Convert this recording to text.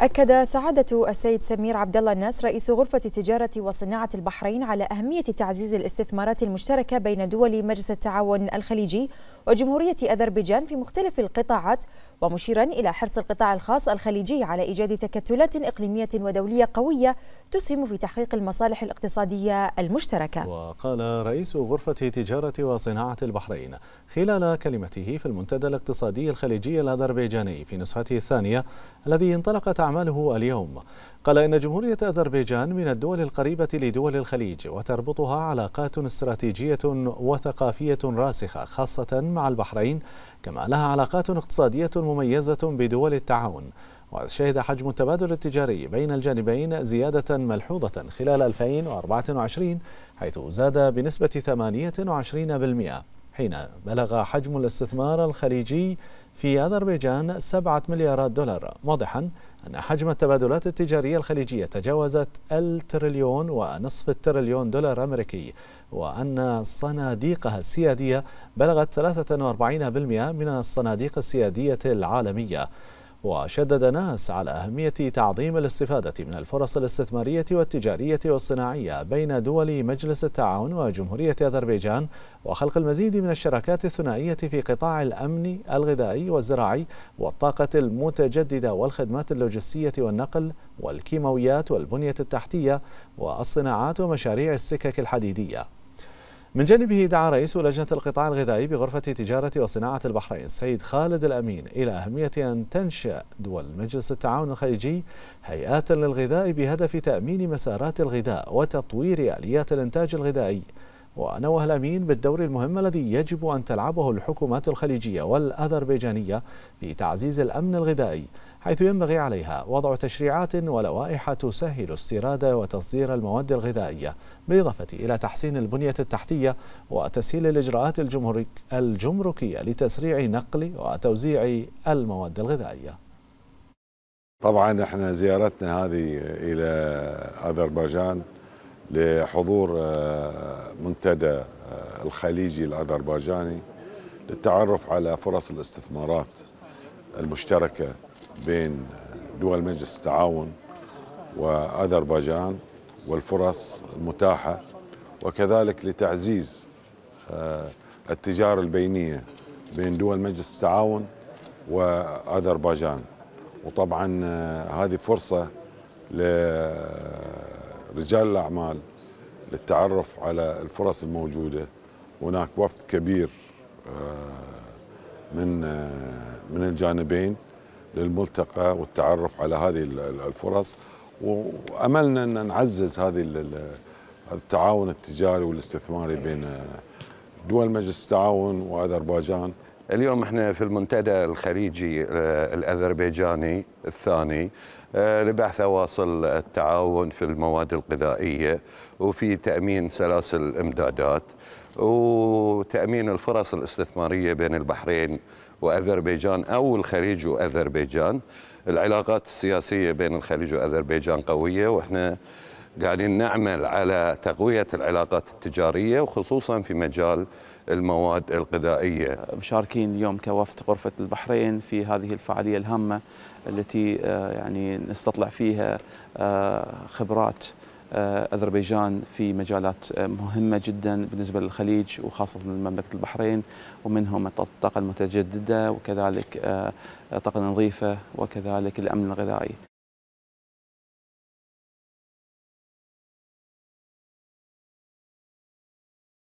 أكد سعادة السيد سمير عبد الله الناس رئيس غرفة تجارة وصناعة البحرين على أهمية تعزيز الاستثمارات المشتركة بين دول مجلس التعاون الخليجي وجمهورية أذربيجان في مختلف القطاعات ومشيرا إلى حرص القطاع الخاص الخليجي على إيجاد تكتلات إقليمية ودولية قوية تسهم في تحقيق المصالح الاقتصادية المشتركة وقال رئيس غرفة تجارة وصناعة البحرين خلال كلمته في المنتدى الاقتصادي الخليجي الأذربيجاني في نسخته الثانية الذي انطلقت أعماله اليوم قال إن جمهورية أذربيجان من الدول القريبة لدول الخليج وتربطها علاقات استراتيجية وثقافية راسخة خاصة مع البحرين كما لها علاقات اقتصادية مميزة بدول التعاون وشهد حجم التبادل التجاري بين الجانبين زيادة ملحوظة خلال 2024 حيث زاد بنسبة 28% حين بلغ حجم الاستثمار الخليجي في أذربيجان 7 مليارات دولار واضحا أن حجم التبادلات التجارية الخليجية تجاوزت التريليون ونصف التريليون دولار أمريكي وأن صناديقها السيادية بلغت 43% من الصناديق السيادية العالمية وشدد ناس على أهمية تعظيم الاستفادة من الفرص الاستثمارية والتجارية والصناعية بين دول مجلس التعاون وجمهورية أذربيجان وخلق المزيد من الشراكات الثنائية في قطاع الأمن الغذائي والزراعي والطاقة المتجددة والخدمات اللوجستية والنقل والكيماويات والبنية التحتية والصناعات ومشاريع السكك الحديدية من جانبه دعا رئيس لجنة القطاع الغذائي بغرفة تجارة وصناعة البحرين السيد خالد الأمين إلى أهمية أن تنشأ دول مجلس التعاون الخليجي هيئات للغذاء بهدف تأمين مسارات الغذاء وتطوير آليات الإنتاج الغذائي ونوه الأمين بالدور المهم الذي يجب أن تلعبه الحكومات الخليجية والأذربيجانية في تعزيز الأمن الغذائي حيث ينبغي عليها وضع تشريعات ولوائح تسهل استيراد وتصدير المواد الغذائية بالإضافة إلى تحسين البنية التحتية وتسهيل الإجراءات الجمركية لتسريع نقل وتوزيع المواد الغذائية طبعا احنا زيارتنا هذه الى اذربيجان لحضور آه، منتدى آه، الخليجي الاذربيجاني للتعرف على فرص الاستثمارات المشتركه بين دول مجلس التعاون وأذربيجان والفرص المتاحة وكذلك لتعزيز آه، التجارة البينية بين دول مجلس التعاون وأذربيجان وطبعا آه، هذه فرصة لرجال الأعمال للتعرف على الفرص الموجودة هناك وفد كبير آه، من من الجانبين للملتقى والتعرف على هذه الفرص واملنا ان نعزز هذه التعاون التجاري والاستثماري بين دول مجلس التعاون واذربيجان اليوم احنا في المنتدى الخليجي آه، الاذربيجاني الثاني آه، لبحث واصل التعاون في المواد الغذائيه وفي تامين سلاسل الامدادات وتامين الفرص الاستثماريه بين البحرين وأذربيجان أو الخليج وأذربيجان العلاقات السياسية بين الخليج وأذربيجان قوية وإحنا قاعدين نعمل على تقوية العلاقات التجارية وخصوصا في مجال المواد الغذائية مشاركين اليوم كوفد غرفة البحرين في هذه الفعالية الهامة التي آه، يعني نستطلع فيها آه، خبرات آه، أذربيجان في مجالات مهمة جدا بالنسبة للخليج وخاصة مملكه البحرين ومنهم الطاقة المتجددة وكذلك آه، الطاقة النظيفة وكذلك الأمن الغذائي